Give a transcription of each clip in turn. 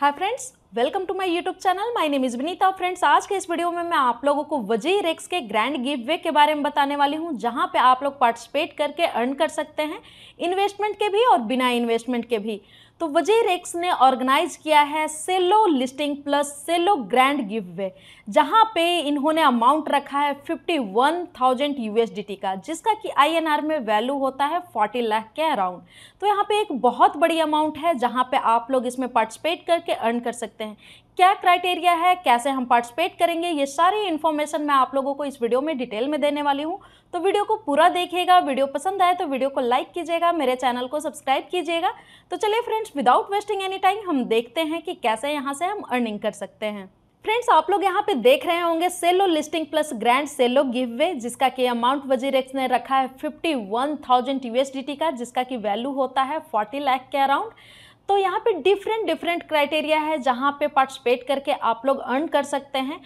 hi friends welcome to my YouTube channel my name is Vinita friends आज के इस video में मैं आप लोगों को वजी रेक्स के ग्रैंड गिव वे के बारे में बताने वाली हूँ जहाँ पे आप लोग पार्टिसिपेट करके अर्न कर सकते हैं इन्वेस्टमेंट के भी और बिना इन्वेस्टमेंट के भी तो वजय रेक्स ने ऑर्गेनाइज किया है Celo listing plus Celo grand giveaway जहाँ पे इन्होंने अमाउंट रखा है फिफ्टी वन थाउजेंड यूएसडीटी का जिसका कि आईएनआर में वैल्यू होता है फोर्टी लाख के अराउंड तो यहाँ पे एक बहुत बड़ी अमाउंट है जहाँ पे आप लोग इसमें पार्टिसिपेट करके अर्न कर सकते हैं क्या क्राइटेरिया है कैसे हम पार्टिसिपेट करेंगे ये सारी इन्फॉर्मेशन मैं आप लोगों को इस वीडियो में डिटेल में देने वाली हूँ तो वीडियो को पूरा देखिएगा वीडियो पसंद आए तो वीडियो को लाइक कीजिएगा मेरे चैनल को सब्सक्राइब कीजिएगा तो चलिए friends without wasting any time हम देखते हैं कि कैसे यहाँ से हम अर्निंग कर सकते हैं फ्रेंड्स आप लोग यहाँ पे देख रहे होंगे Celo listing plus grand Celo giveaway जिसका कि अमाउंट वजीरेक्स ने रखा है फिफ्टी वन थाउजेंड का जिसका कि वैल्यू होता है फोर्टी लाख के अराउंड तो यहाँ पे डिफरेंट डिफरेंट क्राइटेरिया है जहाँ पे पार्टिसिपेट करके आप लोग अर्न कर सकते हैं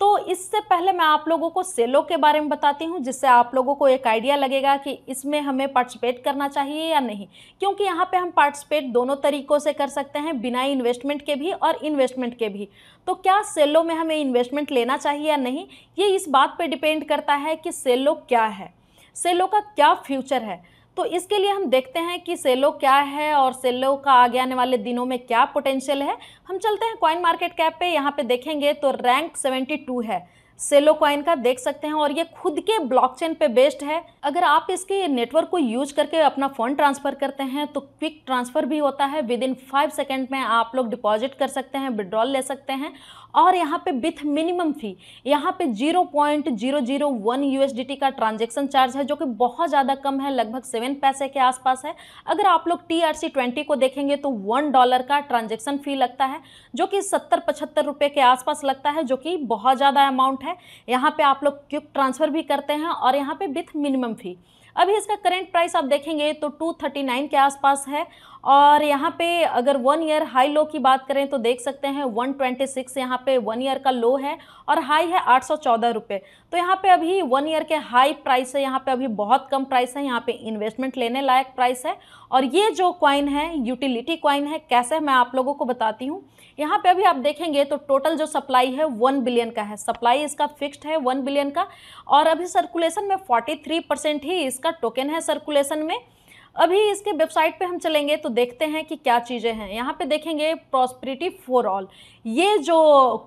तो इससे पहले मैं आप लोगों को सेलो के बारे में बताती हूँ जिससे आप लोगों को एक आइडिया लगेगा कि इसमें हमें पार्टिसिपेट करना चाहिए या नहीं क्योंकि यहाँ पे हम पार्टिसिपेट दोनों तरीक़ों से कर सकते हैं बिना इन्वेस्टमेंट के भी और इन्वेस्टमेंट के भी तो क्या सेलो में हमें इन्वेस्टमेंट लेना चाहिए या नहीं ये इस बात पर डिपेंड करता है कि सेलो क्या है सेलो का क्या फ्यूचर है तो इसके लिए हम देखते हैं कि सेलो क्या है और सेलो का आगे आने वाले दिनों में क्या पोटेंशियल है हम चलते हैं क्वाइन मार्केट कैप पे यहाँ पे देखेंगे तो रैंक 72 है सेलो क्वाइन का देख सकते हैं और ये खुद के ब्लॉकचेन पे बेस्ड है अगर आप इसके नेटवर्क को यूज करके अपना फंड ट्रांसफर करते हैं तो क्विक ट्रांसफर भी होता है विद इन फाइव सेकेंड में आप लोग डिपॉजिट कर सकते हैं विड्रॉल ले सकते हैं और यहाँ पे विथ मिनिमम फी यहाँ पे zero point zero zero one T का ट्रांजेक्शन चार्ज है जो कि बहुत ज़्यादा कम है लगभग सेवन पैसे के आसपास है अगर आप लोग टी आर सी ट्वेंटी को देखेंगे तो वन डॉलर का ट्रांजेक्शन फी लगता है जो कि सत्तर पचहत्तर रुपये के आसपास लगता है जो कि बहुत ज़्यादा अमाउंट है है यहाँ पे आप लोग क्विक ट्रांसफ़र भी करते हैं और यहाँ पे विथ मिनिमम फ़ी अभी इसका करेंट प्राइस आप देखेंगे तो 239 के आसपास है और यहाँ पे अगर वन ईयर हाई लो की बात करें तो देख सकते हैं 126 ट्वेंटी सिक्स यहाँ पे वन ईयर का लो है और हाई है आठ सौ तो यहाँ पे अभी वन ईयर के हाई प्राइस है यहाँ पे अभी बहुत कम प्राइस है यहाँ पे इन्वेस्टमेंट लेने लायक प्राइस है और ये जो क्वाइन है यूटिलिटी क्वाइन है कैसे मैं आप लोगों को बताती हूँ यहाँ पे अभी आप देखेंगे तो टोटल जो सप्लाई है वन बिलियन का है सप्लाई इसका फिक्स्ड है वन बिलियन का और अभी सर्कुलेशन में फोर्टी ही इसका टोकन है सर्कुलेशन में अभी इसके वेबसाइट पे हम चलेंगे तो देखते हैं कि क्या चीज़ें हैं यहाँ पे देखेंगे प्रॉस्परिटी फॉर ऑल ये जो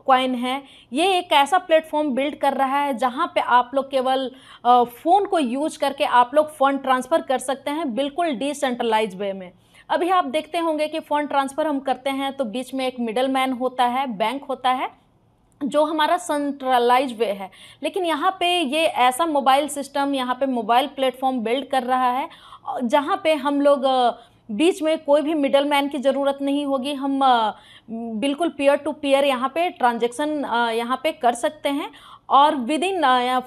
क्वाइन है ये एक ऐसा प्लेटफॉर्म बिल्ड कर रहा है जहाँ पे आप लोग केवल फ़ोन को यूज करके आप लोग फ़ंड ट्रांसफ़र कर सकते हैं बिल्कुल डिसेंट्रलाइज वे में अभी आप देखते होंगे कि फ़ंड ट्रांसफ़र हम करते हैं तो बीच में एक मिडल मैन होता है बैंक होता है जो हमारा सेंट्रलाइज वे है लेकिन यहाँ पे ये ऐसा मोबाइल सिस्टम यहाँ पे मोबाइल प्लेटफॉर्म बिल्ड कर रहा है जहाँ पे हम लोग बीच में कोई भी मिडल मैन की ज़रूरत नहीं होगी हम बिल्कुल पीयर टू पीयर यहाँ पे ट्रांजैक्शन यहाँ पे कर सकते हैं और विद इन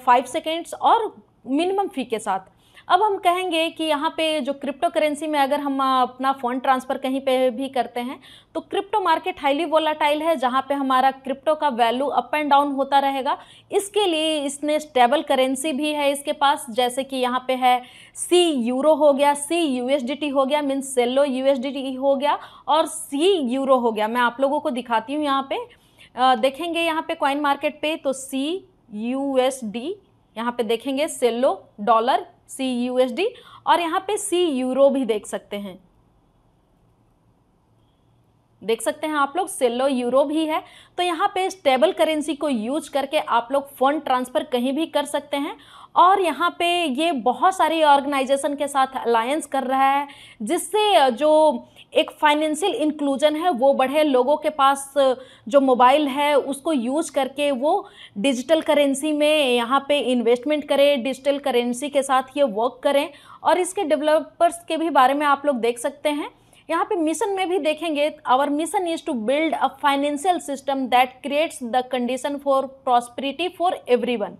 फाइव सेकेंड्स और मिनिमम फ़ी के साथ अब हम कहेंगे कि यहाँ पे जो क्रिप्टो करेंसी में अगर हम अपना फंड ट्रांसफ़र कहीं पे भी करते हैं तो क्रिप्टो मार्केट हाईली वोलाटाइल है जहाँ पे हमारा क्रिप्टो का वैल्यू अप एंड डाउन होता रहेगा इसके लिए इसने स्टेबल करेंसी भी है इसके पास जैसे कि यहाँ पे है सी यूरो हो गया सी यू हो गया मीन्स सेलो यू हो गया और सी यूरो हो गया मैं आप लोगों को दिखाती हूँ यहाँ पे देखेंगे यहाँ पे कॉइन मार्केट पे तो सी यू एस डी यहाँ पे देखेंगे Celo dollar C U S D और यहाँ पे सी यूरो भी देख सकते हैं देख सकते हैं आप लोग सेलो यूरो भी है तो यहाँ पे स्टेबल करेंसी को यूज करके आप लोग फंड ट्रांसफ़र कहीं भी कर सकते हैं और यहाँ पे ये बहुत सारी ऑर्गेनाइजेशन के साथ अलायंस कर रहा है जिससे जो एक फाइनेंशियल इंक्लूजन है वो बढ़े लोगों के पास जो मोबाइल है उसको यूज करके वो डिजिटल करेंसी में यहाँ पे इन्वेस्टमेंट करें डिजिटल करेंसी के साथ ये वर्क करें और इसके डेवलपर्स के भी बारे में आप लोग देख सकते हैं यहाँ पे मिशन में भी देखेंगे our mission is to build a financial system that creates the condition for prosperity for everyone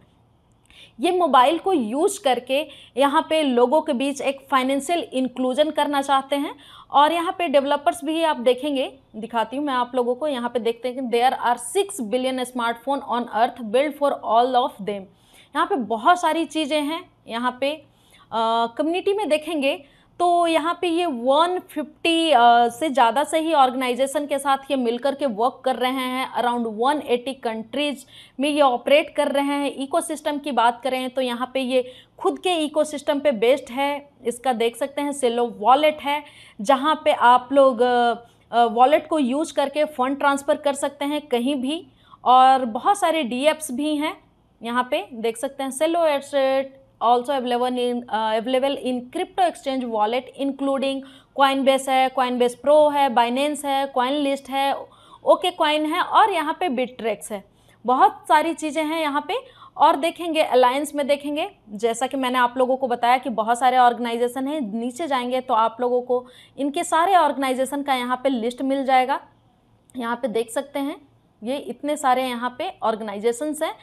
ये मोबाइल को यूज करके यहाँ पे लोगों के बीच एक फाइनेंशियल इंक्लूजन करना चाहते हैं और यहाँ पे डेवलपर्स भी आप देखेंगे दिखाती हूँ मैं आप लोगों को यहाँ पे देखते हैं कि there are six billion smartphone on earth build for all of them यहाँ पे बहुत सारी चीज़ें हैं यहाँ पे कम्युनिटी में देखेंगे तो यहाँ पे ये 150 से ज़्यादा से ही ऑर्गेनाइजेशन के साथ ये मिलकर के वर्क कर रहे हैं अराउंड 180 कंट्रीज में ये ऑपरेट कर रहे हैं इकोसिस्टम की बात करें तो यहाँ पे ये खुद के इकोसिस्टम पे बेस्ड है इसका देख सकते हैं सेलो वॉलेट है जहाँ पे आप लोग वॉलेट को यूज करके फ़ंड ट्रांसफ़र कर सकते हैं कहीं भी और बहुत सारे डी भी हैं यहाँ पर देख सकते हैं Celo asset also in in uh, available in crypto exchange wallet including coinbase है कॉइनबेस प्रो है बाइनेंस है कॉइन लिस्ट है ओके okay कॉइन है और यहाँ पे बिट्रेक्स है बहुत सारी चीज़ें हैं यहाँ पे और देखेंगे अलायंस में देखेंगे जैसा कि मैंने आप लोगों को बताया कि बहुत सारे ऑर्गेनाइजेशन हैं नीचे जाएंगे तो आप लोगों को इनके सारे ऑर्गेनाइजेशन का यहाँ पे लिस्ट मिल जाएगा यहाँ पे देख सकते हैं ये इतने सारे यहाँ पे ऑर्गेनाइजेशंस हैं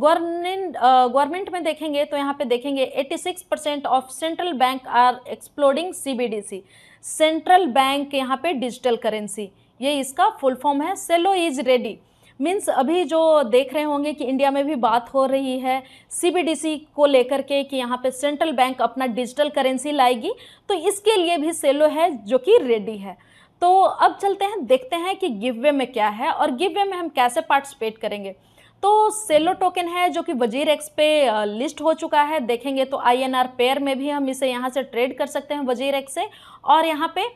गवर्नमेंट गवर्नमेंट में देखेंगे तो यहाँ पे देखेंगे 86 percent of central bank are exploring CBDC central bank यहाँ पे डिजिटल करेंसी ये इसका फुल फॉर्म है सेलो इज रेडी मीन्स अभी जो देख रहे होंगे कि इंडिया में भी बात हो रही है सीबीडीसी को लेकर के कि यहाँ पे सेंट्रल बैंक अपना डिजिटल करेंसी लाएगी तो इसके लिए भी सेलो है जो कि रेडी है तो अब चलते हैं देखते हैं कि गिव वे में क्या है और गिव वे में हम कैसे पार्टिसिपेट करेंगे तो सेलो टोकन है जो कि वजीर एक्स पे लिस्ट हो चुका है देखेंगे तो आई आर पेयर में भी हम इसे यहाँ से ट्रेड कर सकते हैं वजीर एक्स से और यहाँ पे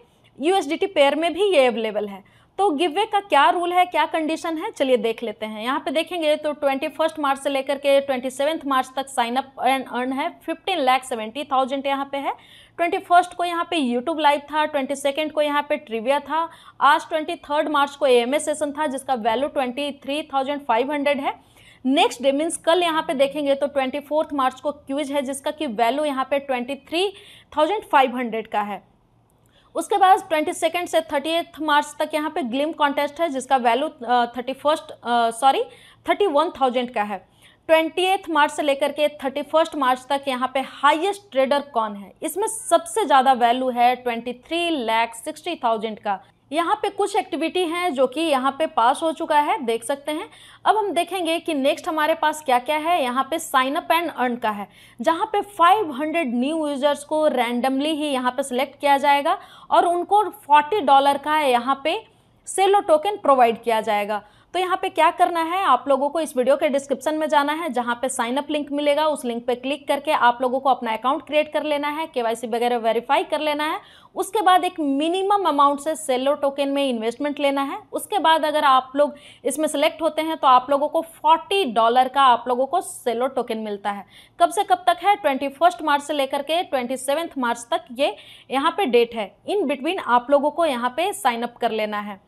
टी पेयर में भी ये अवेलेबल है तो गिव वे का क्या रूल है क्या कंडीशन है चलिए देख लेते हैं यहाँ पे देखेंगे तो ट्वेंटी फर्स्ट मार्च से लेकर के ट्वेंटी सेवन्थ मार्च तक साइन अप एंड अर्न है फिफ्टीन लैख सेवेंटी थाउजेंड यहाँ पे है ट्वेंटी फर्स्ट को यहाँ पे यूट्यूब लाइव था ट्वेंटी सेकेंड को यहाँ पे ट्रिविया था आज ट्वेंटी थर्ड मार्च को ए सेशन था जिसका value twenty three thousand five hundred है नेक्स्ट डे मीन्स कल यहाँ पे देखेंगे तो ट्वेंटी फोर्थ मार्च को क्यूज है जिसका कि वैल्यू यहाँ पे twenty three thousand five hundred का है उसके बाद ट्वेंटी सेकेंड से थर्टी मार्च तक यहाँ पे ग्लिम कॉन्टेस्ट है जिसका value thirty first sorry thirty one thousand का है ट्वेंटी एथ मार्च से लेकर के थर्टी फर्स्ट मार्च तक यहाँ पे हाईएस्ट ट्रेडर कौन है इसमें सबसे ज़्यादा वैल्यू है twenty three lakh sixty thousand का यहाँ पे कुछ एक्टिविटी हैं जो कि यहाँ पे पास हो चुका है देख सकते हैं अब हम देखेंगे कि नेक्स्ट हमारे पास क्या क्या है यहाँ पे साइन अप एंड अर्न का है जहाँ पे 500 न्यू यूजर्स को रैंडमली ही यहाँ पे सिलेक्ट किया जाएगा और उनको 40 डॉलर का यहाँ पे सेलो टोकन प्रोवाइड किया जाएगा तो यहाँ पे क्या करना है आप लोगों को इस वीडियो के डिस्क्रिप्शन में जाना है जहाँ पे साइन अप लिंक मिलेगा उस लिंक पे क्लिक करके आप लोगों को अपना अकाउंट क्रिएट कर लेना है केवाईसी वगैरह वेरीफाई कर लेना है उसके बाद एक मिनिमम अमाउंट से सेलो टोकन में इन्वेस्टमेंट लेना है उसके बाद अगर आप लोग इसमें सेलेक्ट होते हैं तो आप लोगों को फोर्टी डॉलर का आप लोगों को सेलो टोकन मिलता है कब से कब तक है ट्वेंटी फर्स्ट मार्च से लेकर के ट्वेंटी सेवेंथ मार्च तक ये यहाँ पे डेट है इन बिटवीन आप लोगों को यहाँ पे साइन अप कर लेना है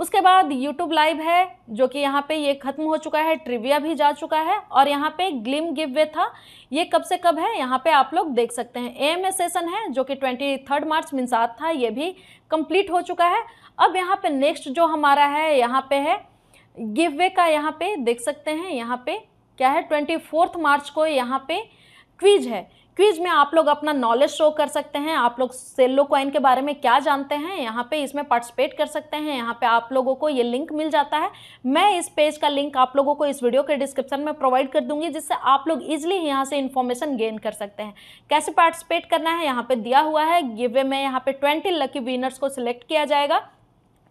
उसके बाद यूट्यूब लाइव है जो कि यहाँ पे ये ख़त्म हो चुका है ट्रिविया भी जा चुका है और यहाँ पे ग्लिम गिव वे था ये कब से कब है यहाँ पे आप लोग देख सकते हैं ए एम सेशन है जो कि ट्वेंटी थर्ड मार्च मिनसात था ये भी कंप्लीट हो चुका है अब यहाँ पे नेक्स्ट जो हमारा है यहाँ पे है गिव वे का यहाँ पे देख सकते हैं यहाँ पे क्या है ट्वेंटी फोर्थ मार्च को यहाँ पे क्वीज है क्विज में आप लोग अपना नॉलेज शो कर सकते हैं आप लोग सेल्लो कॉइन के बारे में क्या जानते हैं यहाँ पे इसमें पार्टिसिपेट कर सकते हैं यहाँ पे आप लोगों को ये लिंक मिल जाता है मैं इस पेज का लिंक आप लोगों को इस वीडियो के डिस्क्रिप्शन में प्रोवाइड कर दूंगी जिससे आप लोग ईजिली यहाँ से इन्फॉर्मेशन गेन कर सकते हैं कैसे पार्टिसिपेट करना है यहाँ पर दिया हुआ है गिवे में यहाँ पर ट्वेंटी लकी विनर्स को सिलेक्ट किया जाएगा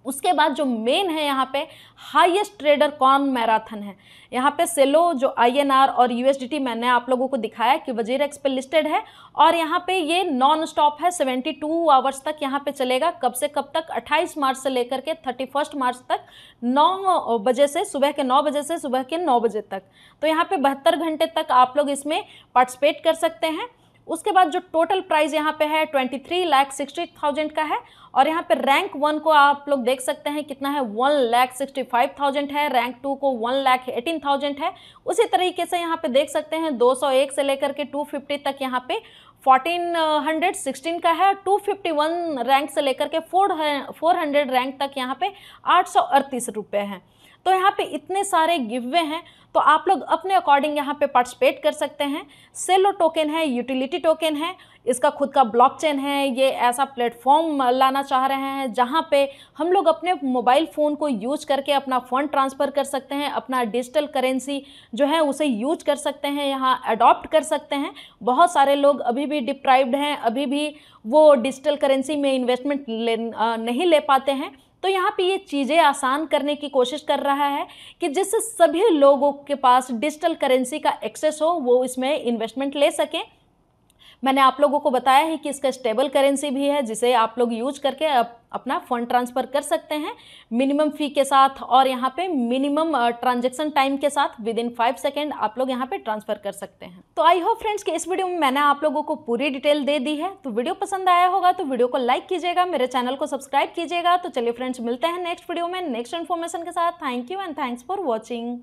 उसके बाद जो मेन है यहाँ पे हाईएस्ट ट्रेडर कॉन मैराथन है यहाँ पे सेलो जो आईएनआर और यूएसडीटी मैंने आप लोगों को दिखाया कि वजीर एक्स पे लिस्टेड है और यहाँ पे ये नॉन स्टॉप है 72 आवर्स तक यहाँ पे चलेगा कब से कब तक 28 मार्च से लेकर के 31 मार्च तक 9 बजे से सुबह के 9 बजे से सुबह के 9 बजे तक तो यहाँ पे बहत्तर घंटे तक आप लोग इसमें पार्टिसिपेट कर सकते हैं उसके बाद जो टोटल प्राइस यहाँ पे है twenty three lakh sixty thousand का है और यहाँ पे रैंक वन को आप लोग देख सकते हैं कितना है one lakh sixty five thousand है रैंक टू को वन लाख एटीन थाउजेंड है उसी तरीके से यहाँ पे देख सकते हैं दो सौ एक से लेकर के टू फिफ्टी तक यहाँ पे फोर्टीन हंड्रेड सिक्सटीन का है टू फिफ्टी वन रैंक से लेकर के फोर फोर हंड्रेड रैंक तक यहाँ पे आठ सौ अड़तीस रुपये हैं तो यहाँ पे इतने सारे गिवे हैं तो आप लोग अपने अकॉर्डिंग यहाँ पे पार्टिसिपेट कर सकते हैं सेलो टोकन है यूटिलिटी टोकन है इसका खुद का ब्लॉकचेन है ये ऐसा प्लेटफॉर्म लाना चाह रहे हैं जहाँ पे हम लोग अपने मोबाइल फ़ोन को यूज करके अपना फ़ंड ट्रांसफ़र कर सकते हैं अपना डिजिटल करेंसी जो है उसे यूज कर सकते हैं यहाँ अडॉप्ट कर सकते हैं बहुत सारे लोग अभी भी डिप्राइव्ड हैं अभी भी वो डिजिटल करेंसी में इन्वेस्टमेंट ले नहीं ले पाते हैं तो यहाँ पे ये चीज़ें आसान करने की कोशिश कर रहा है कि जिससे सभी लोगों के पास डिजिटल करेंसी का एक्सेस हो वो इसमें इन्वेस्टमेंट ले सकें मैंने आप लोगों को बताया है कि इसका स्टेबल करेंसी भी है जिसे आप लोग यूज करके अप, अपना फंड ट्रांसफ़र कर सकते हैं मिनिमम फ़ी के साथ और यहाँ पे मिनिमम ट्रांजेक्शन टाइम के साथ विद इन फाइव सेकेंड आप लोग यहाँ पे ट्रांसफ़र कर सकते हैं तो आई होप फ्रेंड्स कि इस वीडियो में मैंने आप लोगों को पूरी डिटेल दे दी है तो वीडियो पसंद आया होगा तो वीडियो को लाइक कीजिएगा मेरे चैनल को सब्सक्राइब कीजिएगा तो चलिए फ्रेंड्स मिलते हैं नेक्स्ट वीडियो में नेक्स्ट इन्फॉर्मेशन के साथ thank you and thanks for watching